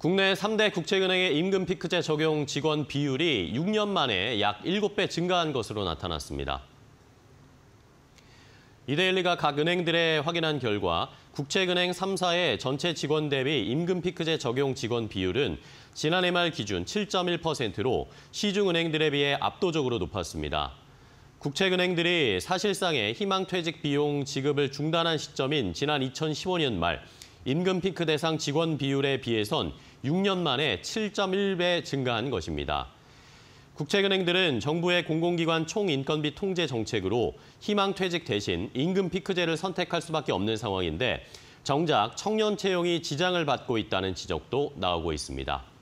국내 3대 국채은행의 임금 피크제 적용 직원 비율이 6년 만에 약 7배 증가한 것으로 나타났습니다. 이데일리가 각 은행들에 확인한 결과 국채은행 3사의 전체 직원 대비 임금 피크제 적용 직원 비율은 지난해 말 기준 7.1%로 시중은행들에 비해 압도적으로 높았습니다. 국채은행들이 사실상의 희망퇴직 비용 지급을 중단한 시점인 지난 2015년 말 임금 피크 대상 직원 비율에 비해선 6년 만에 7.1배 증가한 것입니다. 국책은행들은 정부의 공공기관 총인건비 통제 정책으로 희망퇴직 대신 임금 피크제를 선택할 수밖에 없는 상황인데 정작 청년 채용이 지장을 받고 있다는 지적도 나오고 있습니다.